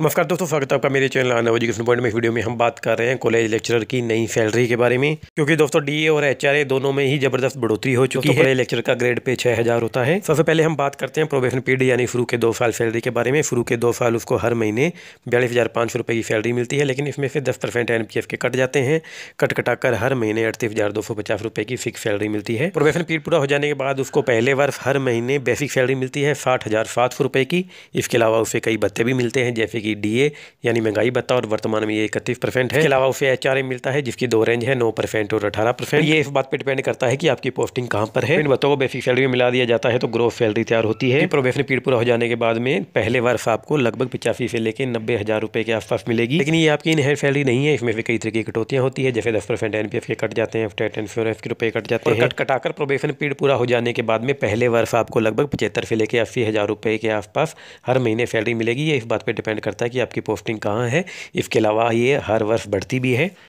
नमस्कार दोस्तों स्वागत है आपका मेरे चैनल आना एजुकेशन पॉइंट में वीडियो में हम बात कर रहे हैं कॉलेज लेक्चरर की नई सैलरी के बारे में क्योंकि दोस्तों डीए और एचआरए दोनों में ही जबरदस्त बढ़ोतरी हो चुकी है लेक्चर का ग्रेड पे छह हजार होता है सबसे पहले हम बात करते हैं प्रोबेशन पीरियड यानी शुरू के दो साल सैलरी के बारे में शुरू के दो साल उसको हर महीने बयालीस हजार सौ रुपये की सैलरी मिलती है लेकिन इसमें से दस परसेंट के कट जाते हैं कट कटाकर हर महीने अड़तीस हजार दो सौ पचास रुपये की फिक्स सैलरी मिलती है प्रोबेशन पीरियड पूरा हो जाने के बाद उसको पहले वर्ष हर महीने बेसिक सैलरी मिलती है साठ हजार सात सौ रुपये की इसके अलावा उसे कई भत्ते भी मिलते हैं जैसे कि रहेगी डीए यानी महंगाई भत्ता और वर्तमान में ये इकतीस परसेंट है इसके अलावा उसे एच मिलता है जिसकी दो रेंज है नौ परसेंट और अठारह परसेंट ये इस बात पर डिपेंड करता है कि आपकी पोस्टिंग कहाँ पर है इन बच्चों को बेसिक सैलरी मिला दिया जाता है तो ग्रोथ सैलरी तैयार होती है प्रोफेशन पीड़ पूरा हो जाने के बाद में पहले वर्ष आपको लगभग पिचासी से लेकर नब्बे हज़ार रुपये के आसपास मिलेगी लेकिन ये आपकी इनहेयर सैलरी नहीं है इसमें भी कई तरह की कटौतियाँ होती है जैसे दस परसेंट एन के कट जाते हैं टेट इंश्योरेंस के रुपये कट जाते हैं कटाकर प्रोबेशन पीरियड पूरा हो जाने के बाद में पहले वर्ष आपको लगभग पचहत्तर से लेकर अस्सी हज़ार रुपये के आसपास हर महीने सैलरी मिलेगी ये इस बात पर डिपेंड करता करता है कि आपकी पोस्टिंग कहाँ है इसके अलावा ये हर वर्ष बढ़ती भी है